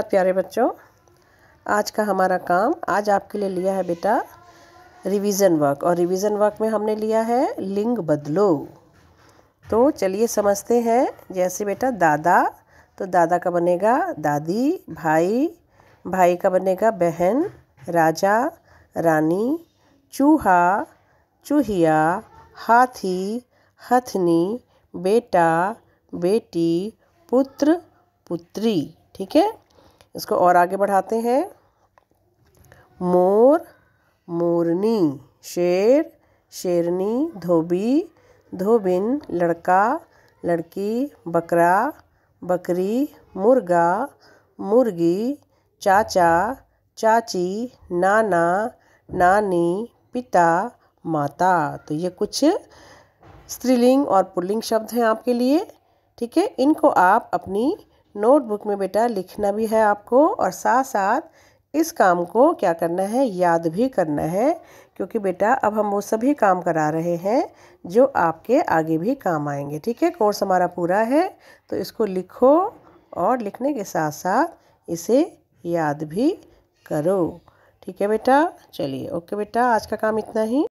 प्यारे बच्चों आज का हमारा काम आज आपके लिए लिया है बेटा रिवीजन वर्क और रिवीजन वर्क में हमने लिया है लिंग बदलो तो चलिए समझते हैं जैसे बेटा दादा तो दादा का बनेगा दादी भाई भाई का बनेगा बहन राजा रानी चूहा चूहिया हाथी हथनी बेटा बेटी पुत्र पुत्री ठीक है इसको और आगे बढ़ाते हैं मोर मोरनी शेर शेरनी धोबी धोबिन लड़का लड़की बकरा बकरी मुर्गा मुर्गी चाचा चाची नाना नानी पिता माता तो ये कुछ स्त्रीलिंग और पुल्लिंग शब्द हैं आपके लिए ठीक है इनको आप अपनी नोटबुक में बेटा लिखना भी है आपको और साथ साथ इस काम को क्या करना है याद भी करना है क्योंकि बेटा अब हम वो सभी काम करा रहे हैं जो आपके आगे भी काम आएंगे ठीक है कोर्स हमारा पूरा है तो इसको लिखो और लिखने के साथ साथ इसे याद भी करो ठीक है बेटा चलिए ओके बेटा आज का काम इतना ही